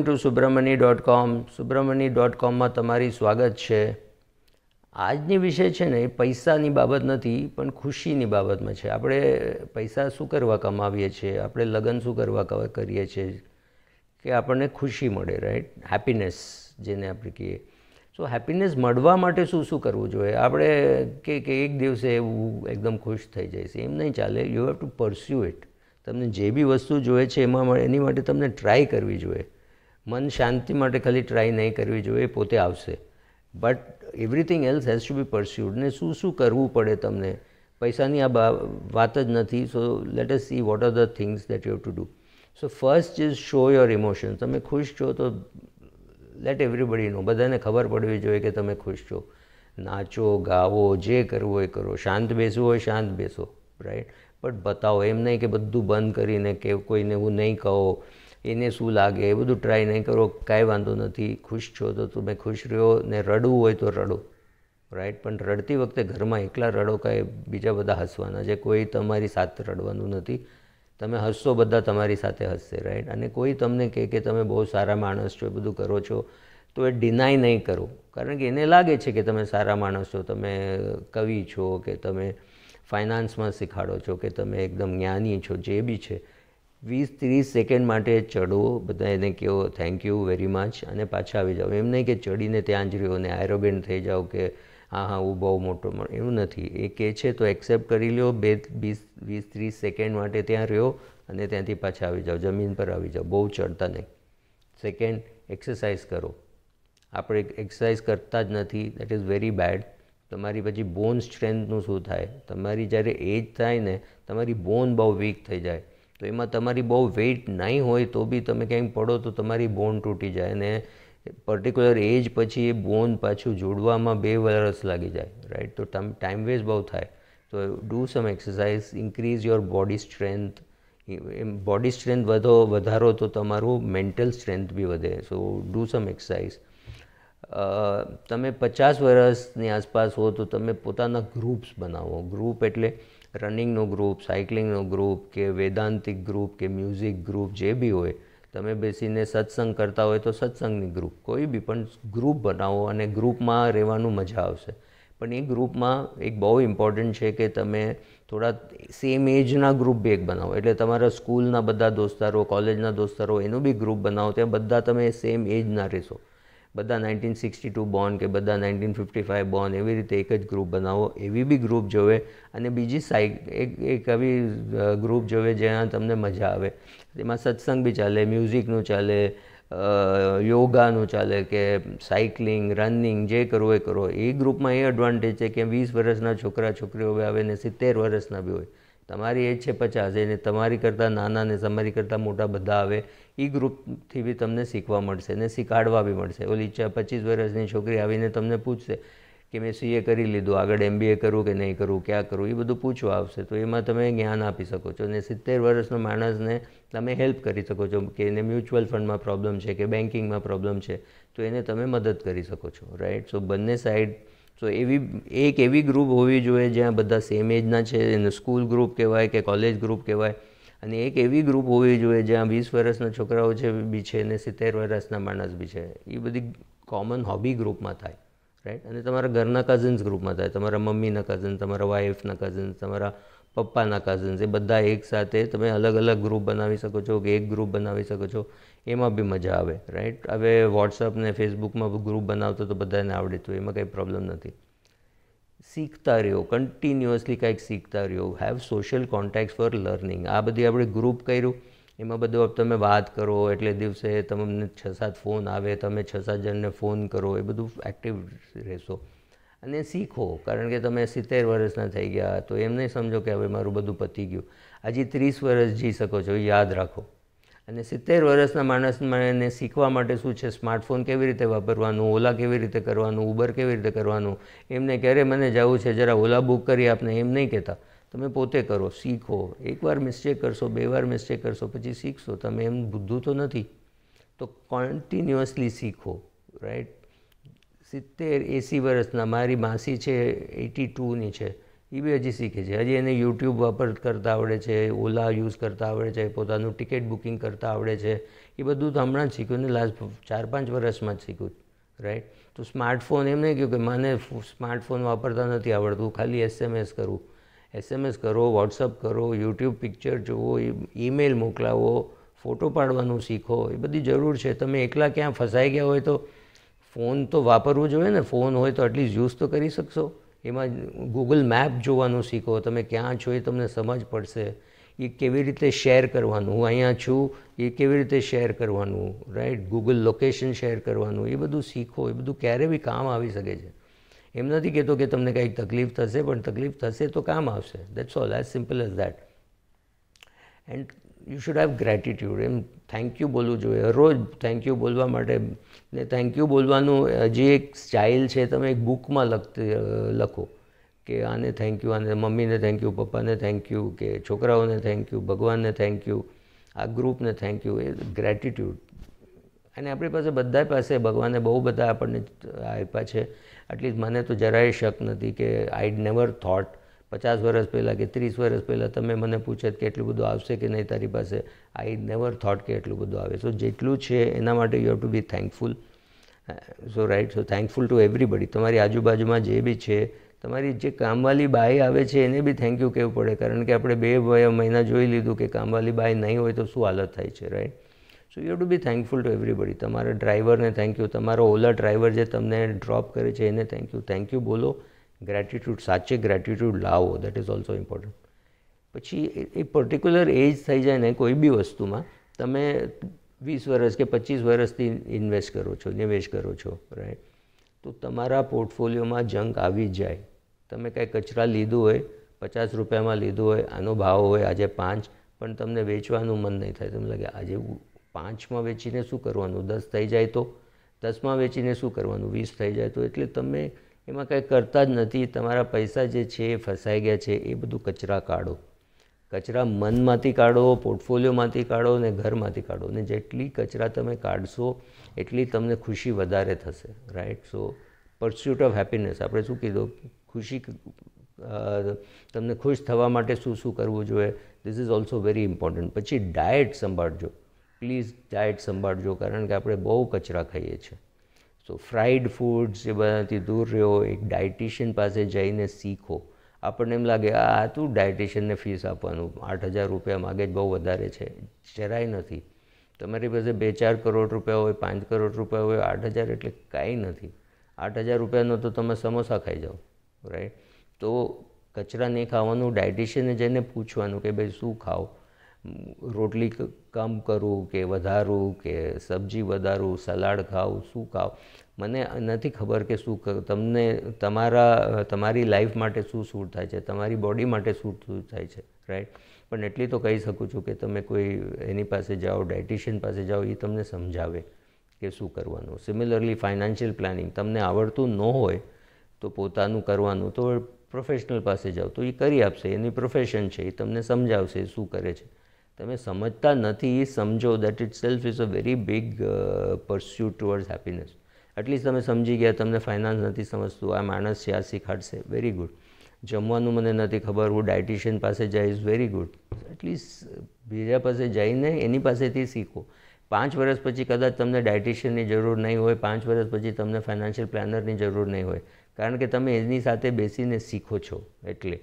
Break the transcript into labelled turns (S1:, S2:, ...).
S1: two સુબ્રમણી dot com સુબ્રમણી dot કોમમાં તમારી સ્વાગત છે આજની વિષય છે ને એ પૈસાની બાબત નથી પણ ખુશીની બાબતમાં છે આપણે પૈસા શું કરવા કમાવીએ છીએ આપણે લગ્ન શું કરવા કરીએ છીએ કે આપણને ખુશી મળે રાઈટ હેપીનેસ જેને આપણે કહીએ સો હેપીનેસ મળવા માટે શું શું કરવું જોઈએ આપણે કે કે એક દિવસે એવું એકદમ ખુશ થઈ જાય છે એમ નહીં ચાલે you have to pursue it તમને જે બી વસ્તુ જોઈએ છે એમાં એની માટે તમને ટ્રાય કરવી જોઈએ મન શાંતિ માટે ખાલી ટ્રાય નહીં કરવી જોઈએ પોતે આવશે but everything else has to be pursued ને શું શું કરવું પડે તમને પૈસાની આ વાત જ નથી so let us see what are the things that you have to do so first is show your emotion તમે ખુશ છો તો લેટ એવરીબડી નો બધાને ખબર પડવી જોઈએ કે તમે ખુશ છો નાચો ગાવો જે કરવું એ કરો શાંત બેસવું હોય શાંત બેસો રાઈટ બટ બતાવો એમ નહીં કે બધું બંધ કરીને કે કોઈને એવું નહીં કહો એને શું લાગે એ બધું ટ્રાય નહીં કરો કાંઈ વાંધો નથી ખુશ છો તો તમે ખુશ રહ્યો ને રડવું હોય તો રડો રાઈટ પણ રડતી વખતે ઘરમાં એકલા રડો કાંઈ બીજા બધા હસવાના છે કોઈ તમારી સાથે રડવાનું નથી તમે હસશો બધા તમારી સાથે હસશે રાઈટ અને કોઈ તમને કહે કે તમે બહુ સારા માણસ છો એ બધું કરો છો તો એ ડિનાય નહીં કરો કારણ કે એને લાગે છે કે તમે સારા માણસ છો તમે કવિ છો કે તમે ફાઇનાન્સમાં શીખાડો છો કે તમે એકદમ જ્ઞાની છો જે બી છે વીસ ત્રીસ સેકન્ડ માટે ચડો બધા એને કહો થેન્ક યુ વેરી મચ અને પાછા આવી જાઓ એમ નહીં કે ચડીને ત્યાં જ રહ્યો ને આયરોબેન થઈ જાઓ કે હા હા હું બહુ મોટો એવું નથી એ કહે છે તો એક્સેપ્ટ કરી લો બે વીસ વીસ ત્રીસ સેકન્ડ માટે ત્યાં રહ્યો અને ત્યાંથી પાછા આવી જાઓ જમીન પર આવી જાઓ બહુ ચડતા નહીં સેકન્ડ એક્સરસાઇઝ કરો આપણે એક્સરસાઇઝ કરતા જ નથી દેટ ઇઝ વેરી બેડ તમારી પછી બોન સ્ટ્રેન્થનું શું થાય તમારી જ્યારે એજ થાય ને તમારી બોન બહુ વીક થઈ જાય તો એમાં તમારી બહુ વેઇટ નહીં હોય તો બી તમે ક્યાંક પડો તો તમારી બોન તૂટી જાય અને પર્ટિક્યુલર એજ પછી એ બોન પાછું જોડવામાં બે વર્ષ લાગી જાય રાઈટ તો ટાઈમ વેસ્ટ બહુ થાય તો do some exercise increase your body strength body strength વધો વધારો તો તમારું મેન્ટલ સ્ટ્રેન્થ બી વધે સો ડુ સમ એક્સરસાઇઝ તમે પચાસ વર્ષની આસપાસ હો તો તમે પોતાના ગ્રુપ્સ બનાવો ગ્રુપ એટલે રનિંગનો ગ્રુપ સાયકલિંગનો ગ્રુપ કે વેદાંતિક ગ્રુપ કે મ્યુઝિક ગ્રુપ જે બી હોય તમે બેસીને સત્સંગ કરતા હોય તો સત્સંગની ગ્રુપ કોઈ બી પણ ગ્રુપ બનાવો અને ગ્રુપમાં રહેવાનું મજા આવશે પણ એ ગ્રુપમાં એક બહુ ઇમ્પોર્ટન્ટ છે કે તમે થોડા સેમ એજના ગ્રુપ બી એક બનાવો એટલે તમારા સ્કૂલના બધા દોસ્તારો કોલેજના દોસ્તારો એનું બી ગ્રુપ બનાવો ત્યાં બધા તમે સેમ એજના રહેશો બધા નાઇન્ટીન સિક્સટી ટુ બોર્ન કે બધા નાઇન્ટીન ફિફ્ટી ફાઇવ બોર્ન એવી રીતે એક જ ગ્રુપ બનાવો એવી બી ગ્રુપ જોવે અને બીજી સાઇક એક એક આવી ગ્રુપ જોવે જ્યાં તમને મજા આવે એમાં સત્સંગ બી ચાલે મ્યુઝિકનું ચાલે યોગાનું ચાલે કે સાઇકલિંગ રનિંગ જે કરવો એ કરો એ ગ્રુપમાં એ એડવાન્ટેજ છે કે વીસ વર્ષના છોકરા છોકરીઓ આવે ને સિત્તેર વર્ષના બી હોય તમારી એજ છે પચાસ એને તમારી કરતાં નાના ને તમારી કરતાં મોટા બધા આવે એ ગ્રુપથી બી તમને શીખવા મળશે ને શીખાડવા બી મળશે ઓલી પચીસ વર્ષની છોકરી આવીને તમને પૂછશે કે મેં સીએ કરી લીધું આગળ એમબીએ કરવું કે નહીં કરવું ક્યાં કરવું એ બધું પૂછવા આવશે તો એમાં તમે જ્ઞાન આપી શકો છો અને સિત્તેર વર્ષનો માણસને તમે હેલ્પ કરી શકો છો કે એને મ્યુચ્યુઅલ ફંડમાં પ્રોબ્લેમ છે કે બેન્કિંગમાં પ્રોબ્લેમ છે તો એને તમે મદદ કરી શકો છો રાઈટ સો બંને સાઈડ સો એવી એક એવી ગ્રુપ હોવી જોઈએ જ્યાં બધા સેમ એજના છે એને સ્કૂલ ગ્રુપ કહેવાય કે કોલેજ ગ્રુપ કહેવાય અને એક એવી ગ્રુપ હોવી જોઈએ જ્યાં વીસ વર્ષના છોકરાઓ છે બી છે અને સિત્તેર વર્ષના માણસ બી છે એ બધી કોમન હોબી ગ્રુપમાં થાય રાઈટ અને તમારા ઘરના કઝિન્સ ગ્રુપમાં થાય તમારા મમ્મીના કઝિન તમારા વાઈફના કઝિન્સ તમારા પપ્પાના કઝિન્સ એ બધા એકસાથે તમે અલગ અલગ ગ્રુપ બનાવી શકો છો કે એક ગ્રુપ બનાવી શકો છો એમાં બી મજા આવે રાઈટ હવે વોટ્સઅપ ને ફેસબુકમાં ગ્રુપ બનાવતો તો બધાને આવડે તો એમાં કંઈ પ્રોબ્લેમ નથી શીખતા રહ્યો કન્ટિન્યુઅસલી કંઈક શીખતા રહ્યો have social contact for learning આ બધી આપણે ગ્રુપ કર્યું એમાં બધું તમે વાત કરો એટલે દિવસે તમને છ સાત ફોન આવે તમે છ સાત જણને ફોન કરો એ બધું એક્ટિવ રહેશો અને શીખો કારણ કે તમે સિત્તેર વર્ષના થઈ ગયા તો એમ નહીં સમજો કે હવે મારું બધું પતી ગયું આજે ત્રીસ વર્ષ જી શકો છો યાદ રાખો અને સિત્તેર વર્ષના માણસને શીખવા માટે શું છે સ્માર્ટફોન કેવી રીતે વાપરવાનું ઓલા કેવી રીતે કરવાનું ઉબર કેવી રીતે કરવાનું એમને ક્યારે મને જવું છે જરા ઓલા બુક કરી આપને એમ નહીં કહેતા તમે પોતે કરો શીખો એકવાર મિસ્ટેક કરશો બે વાર મિસ્ટેક કરશો પછી શીખશો તમે એમ બુદ્ધું તો નથી તો કોન્ટિન્યુઅસલી શીખો રાઈટ સિત્તેર એંસી વર્ષના મારી માસી છે એટી ટુની છે એ બી હજી શીખે છે હજી એને યુટ્યુબ વાપર કરતા આવડે છે ઓલા યુઝ કરતા આવડે છે પોતાનું ટિકિટ બુકિંગ કરતા આવડે છે એ બધું તો હમણાં જ શીખ્યું ને લાસ્ટ ચાર પાંચ વર્ષમાં જ શીખ્યું રાઈટ તો સ્માર્ટફોન એમ નહીં કહ્યું કે મને સ્માર્ટફોન વાપરતા નથી આવડતું ખાલી એસએમએસ કરું એસએમએસ કરો વોટ્સઅપ કરો યુટ્યુબ પિક્ચર જુઓ ઈમેલ મોકલાવો ફોટો પાડવાનું શીખો એ બધી જરૂર છે તમે એકલા ક્યાં ફસાઈ ગયા હોય તો ફોન તો વાપરવો જોઈએ ને ફોન હોય તો એટલીસ્ટ યુઝ તો કરી શકશો એમાં ગૂગલ મેપ જોવાનું શીખો તમે ક્યાં છો એ તમને સમજ પડશે એ કેવી રીતે શેર કરવાનું હું અહીંયા છું એ કેવી રીતે શેર કરવાનું રાઈટ ગૂગલ લોકેશન શેર કરવાનું એ બધું શીખો એ બધું ક્યારે બી કામ આવી શકે છે એમ નથી કહેતો કે તમને કાંઈક તકલીફ થશે પણ તકલીફ થશે તો કામ આવશે that's all as simple as that and you should have gratitude એમ થેન્ક યુ બોલવું જોઈએ રોજ થેન્ક યુ બોલવા માટે ને થેન્ક યુ બોલવાનું જે એક સ્ટાઇલ છે તમે એક બુકમાં લખતી લખો કે આને થેન્ક યુ આને મમ્મીને થેન્ક યુ પપ્પાને થેન્ક યુ કે છોકરાઓને થેન્ક યુ ભગવાનને થેન્ક યુ આ ગ્રુપને થેન્ક યુ એ ગ્રેટિટ્યૂડ અને આપણી પાસે બધા પાસે ભગવાને બહુ બધા આપણને આપ્યા છે એટલીસ્ટ મને તો જરાય શક નથી કે આઈડ નેવર થોટ પચાસ વર્ષ પહેલાં કે ત્રીસ વર્ષ પહેલાં તમે મને પૂછત કે એટલું બધું આવશે કે નહીં તારી પાસે આઈ નેવર થોટ કે એટલું બધું આવે સો જેટલું છે એના માટે you have to be thankful so right so thankful to everybody તમારી આજુબાજુમાં જે બી છે તમારી જે કામવાળી બાઈ આવે છે એને બી થેન્ક યુ કહેવું પડે કારણ કે આપણે બે મહિના જોઈ લીધું કે કામવાળી બાઈ નહીં હોય તો શું હાલત થાય છે right so you have to be thankful to everybody તમારા ડ્રાઈવરને થેન્ક યુ તમારો ઓલા ડ્રાઈવર જે તમને ડ્રોપ કરે છે એને થેન્ક યુ થેન્ક યુ બોલો ગ્રેટિટ્યૂડ સાચે ગ્રેટિટ્યૂડ લાવો દેટ ઇઝ ઓલ્સો ઇમ્પોર્ટન્ટ પછી એ પર્ટિક્યુલર એજ થઈ જાય ને કોઈ બી વસ્તુમાં તમે વીસ વર્ષ કે પચીસ વર્ષથી ઇન્વેસ્ટ કરો છો નિવેશ કરો છો રાઈટ તો તમારા પોર્ટફોલિયોમાં જંક આવી જ જાય તમે કાંઈ કચરા લીધું હોય પચાસ રૂપિયામાં લીધું હોય આનો ભાવ હોય આજે પાંચ પણ તમને વેચવાનું મન નહીં થાય તમને લાગે આજે પાંચમાં વેચીને શું કરવાનું દસ થઈ જાય તો દસમાં વેચીને શું કરવાનું વીસ થઈ જાય તો એટલે તમે એમાં કાંઈ કરતા જ નથી તમારા પૈસા જે છે એ ફસાઈ ગયા છે એ બધું કચરા કાઢો કચરા મનમાંથી કાઢો પોર્ટફોલિયોમાંથી કાઢો અને ઘરમાંથી કાઢો અને જેટલી કચરા તમે કાઢશો એટલી તમને ખુશી વધારે થશે right so pursuit of happiness આપણે શું કીધું ખુશી તમને ખુશ થવા માટે શું શું કરવું જોઈએ this is also very important પછી ડાયટ સંભાળજો પ્લીઝ ડાયટ સંભાળજો કારણ કે આપણે બહુ કચરા ખાઈએ છીએ સો ફ્રાઈડ ફૂડ્સ એ બધાથી દૂર રહ્યો એક ડાયટિશિયન પાસે જઈને શીખો આપણને એમ લાગે આ તું ડાયટિશિયનને ફીસ આપવાનું આઠ હજાર રૂપિયા માગે જ બહુ વધારે છે જરાય નથી તમારી પાસે બે ચાર કરોડ રૂપિયા હોય પાંચ કરોડ રૂપિયા હોય આઠ હજાર એટલે કાંઈ નથી આઠ હજાર રૂપિયાનો તો તમે સમોસા ખાઈ જાઓ રાઈટ તો કચરા નહીં ખાવાનું ડાયટિશિયને જઈને પૂછવાનું કે ભાઈ શું ખાઓ રોટલી કમ કરું કે વધારું કે સબ્જી વધારું સલાડ ખાવ શું ખાવ મને નથી ખબર કે શું તમને તમારા તમારી લાઈફ માટે શું સૂટ થાય છે તમારી બોડી માટે શું સૂટ થાય છે રાઈટ પણ એટલી તો કહી શકું છું કે તમે કોઈ એની પાસે જાઓ ડાયટિશિયન પાસે જાઓ એ તમને સમજાવે કે શું કરવાનું સિમિલરલી ફાઇનાન્શિયલ પ્લાનિંગ તમને આવડતું ન હોય તો પોતાનું કરવાનું તો પ્રોફેશનલ પાસે જાઓ તો એ કરી આપશે એની પ્રોફેશન છે એ તમને સમજાવશે શું કરે છે તમે સમજતા નથી સમજો that itself is a very big pursue towards happiness at least તમે સમજી ગયા તમને ફાઇનાન્સ નથી સમજતું આ માણસ છે આ શીખાડશે વેરી ગુડ જમવાનું મને નથી ખબર હું ડાયટિશિયન પાસે જઈશ વેરી ગુડ એટલીસ્ટ બીજા પાસે જઈને એની પાસેથી શીખો પાંચ વર્ષ પછી કદાચ તમને ડાયટિશિયનની જરૂર નહીં હોય પાંચ વર્ષ પછી તમને ફાઇનાન્શિયલ પ્લાનરની જરૂર નહીં હોય કારણ કે તમે એની સાથે બેસીને શીખો છો એટલે